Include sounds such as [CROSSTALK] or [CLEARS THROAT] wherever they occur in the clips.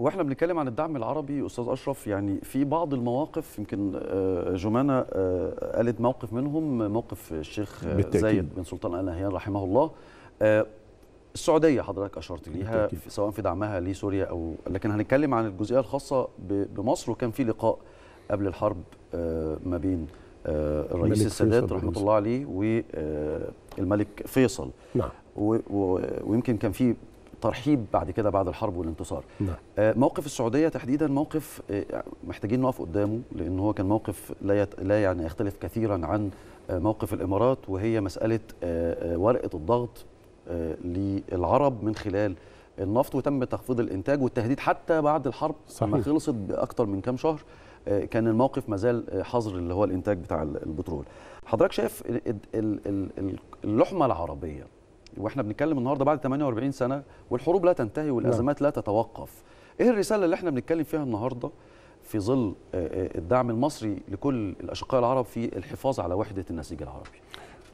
واحنا بنتكلم عن الدعم العربي استاذ اشرف يعني في بعض المواقف يمكن آه، جمانه آه، قالت موقف منهم موقف الشيخ آه، بالتأكيد. زايد بن سلطان ال نهيان رحمه الله السعوديه حضرتك اشرت ليها سواء في دعمها لسوريا او لكن هنتكلم عن الجزئيه الخاصه بمصر وكان في لقاء قبل الحرب ما بين الرئيس السادات رحمه الله عليه والملك فيصل نعم ويمكن كان في ترحيب بعد كده بعد الحرب والانتصار نعم. آه، موقف السعوديه تحديدا موقف آه، محتاجين نقف قدامه لان هو كان موقف لا لا يعني يختلف كثيرا عن آه، موقف الامارات وهي مساله ورقه الضغط للعرب من خلال النفط وتم تخفيض الانتاج والتهديد حتى بعد الحرب صحيح. لما خلصت باكثر من كام شهر كان الموقف مازال حظر اللي هو الانتاج بتاع البترول حضرتك شايف اللحمه العربيه واحنا بنتكلم النهارده بعد 48 سنه والحروب لا تنتهي والازمات نعم. لا تتوقف ايه الرساله اللي احنا بنتكلم فيها النهارده في ظل آه، آه، الدعم المصري لكل الاشقاء العرب في الحفاظ على وحده النسيج العربي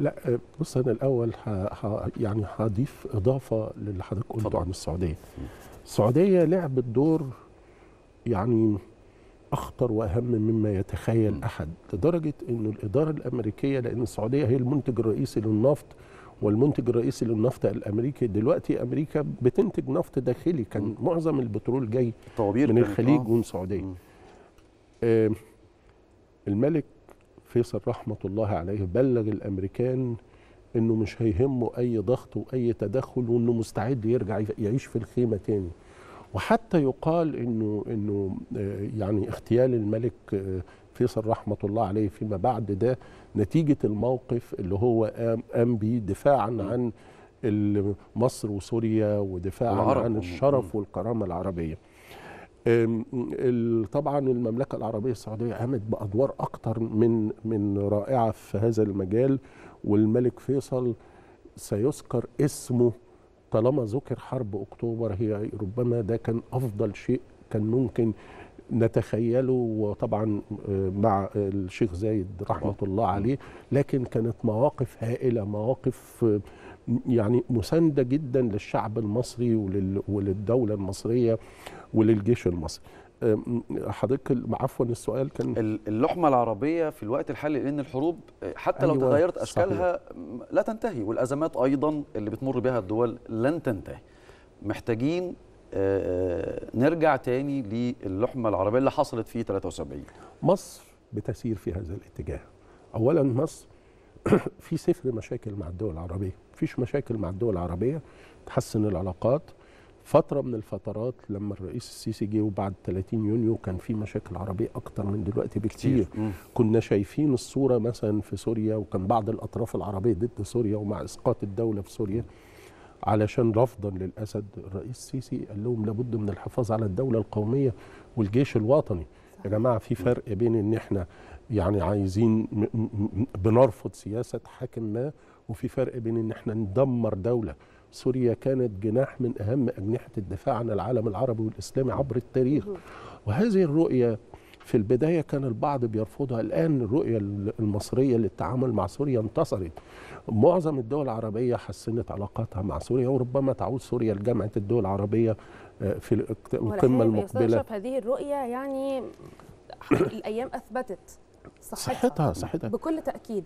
لا آه، بص انا الاول ها ها يعني هضيف اضافه للي حضرتك قلته عن السعوديه السعوديه لعبت دور يعني اخطر واهم مما يتخيل احد لدرجه انه الاداره الامريكيه لان السعوديه هي المنتج الرئيسي للنفط والمنتج الرئيسي للنفط الامريكي دلوقتي امريكا بتنتج نفط داخلي كان م. معظم البترول جاي من الخليج ومن السعوديه آه الملك فيصل رحمه الله عليه بلغ الامريكان انه مش هيهمه اي ضغط واي تدخل وانه مستعد يرجع يعيش في الخيمه تاني وحتى يقال انه انه آه، يعني اغتيال الملك آه، فيصل رحمة الله عليه فيما بعد ده نتيجة الموقف اللي هو قام, قام به دفاعا عن مصر وسوريا ودفاعا عن الشرف والكرامة العربية طبعا المملكة العربية السعودية قامت بأدوار أكتر من من رائعة في هذا المجال والملك فيصل سيذكر اسمه طالما ذكر حرب أكتوبر هي ربما ده كان أفضل شيء كان ممكن نتخيله وطبعا آه، مع الشيخ زايد رحمة الله عليه لكن كانت مواقف هائلة مواقف آه، يعني مساندة جدا للشعب المصري وللدولة المصرية وللجيش المصري آه، حضرتك عفوا السؤال كان اللحمه العربيه في الوقت الحالي لان الحروب حتى لو أيوة تغيرت اشكالها صحيح. لا تنتهي والازمات ايضا اللي بتمر بها الدول لن تنتهي محتاجين آه، آه، نرجع تاني للحمة العربية اللي حصلت في 73 مصر بتسير في هذا الاتجاه أولا مصر [CLEARS THROAT] في صفر مشاكل مع الدول العربية مفيش مشاكل مع الدول العربية تحسن العلاقات فترة من الفترات لما الرئيس السيسي جه وبعد 30 يونيو كان في مشاكل عربية أكتر من دلوقتي بكتير كنا شايفين الصورة مثلا في سوريا وكان بعض الأطراف العربية ضد سوريا ومع إسقاط الدولة في سوريا علشان رفضا للاسد الرئيس السيسي قال لهم لابد من الحفاظ على الدوله القوميه والجيش الوطني يا جماعه في فرق بين ان احنا يعني عايزين بنرفض سياسه حاكم ما وفي فرق بين ان احنا ندمر دوله سوريا كانت جناح من اهم اجنحه الدفاع عن العالم العربي والاسلامي عبر التاريخ وهذه الرؤيه في البداية كان البعض بيرفضها الآن الرؤية المصرية للتعامل مع سوريا انتصرت معظم الدول العربية حسنت علاقاتها مع سوريا وربما تعود سوريا لجامعة الدول العربية آه، في القمة المقبلة هذه الرؤية يعني [CLEARS THROAT] الأيام أثبتت صحتها, صحتها. بكل تأكيد